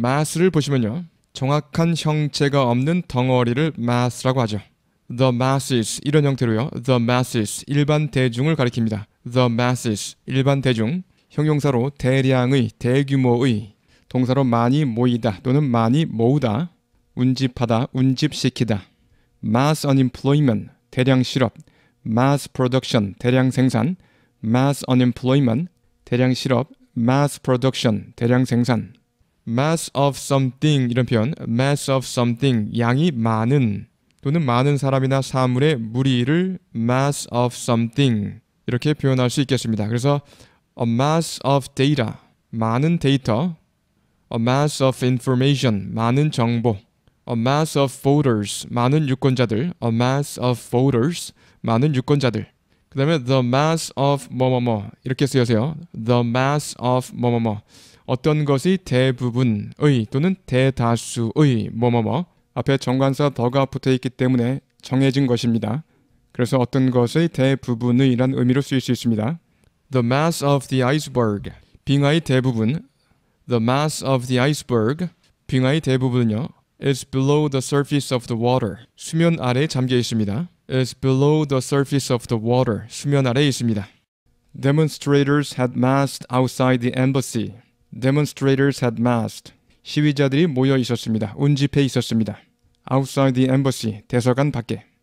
마스를 보시면요. 정확한 형체가 없는 덩어리를 마스라고 하죠. The masses 이런 형태로요. The masses 일반 대중을 가리킵니다. The masses 일반 대중 형용사로 대량의 대규모의 동사로 많이 모이다 또는 많이 모으다 운집하다 운집시키다 mass unemployment 대량 실업 mass production 대량 생산 mass unemployment 대량 실업 mass production 대량 생산 mass of something 이런 표현 mass of something 양이 많은 또는 많은 사람이나 사물의 무리를 mass of something 이렇게 표현할 수 있겠습니다. 그래서 a mass of data 많은 데이터 a mass of information 많은 정보 a mass of voters 많은 유권자들 a mass of voters 많은 유권자들 그 다음에 the mass of 뭐뭐뭐 이렇게 쓰여서요 the mass of 뭐뭐뭐 어떤 것이 대부분의 또는 대다수의 뭐뭐뭐 앞에 정관사 더가 붙어 있기 때문에 정해진 것입니다. 그래서 어떤 것의 대부분의란 의미로 쓰일 수 있습니다. The mass of the iceberg. 빙하의 대부분. The mass of the iceberg. 빙하의 대부분은요. is below the surface of the water. 수면 아래에 잠겨 있습니다. is below the surface of the water. 수면 아래에 있습니다. Demonstrators had massed outside the embassy. demonstrators had massed. 시위자들이 모여 있었습니다. 운집해 있었습니다. outside the embassy, 대사관 밖에.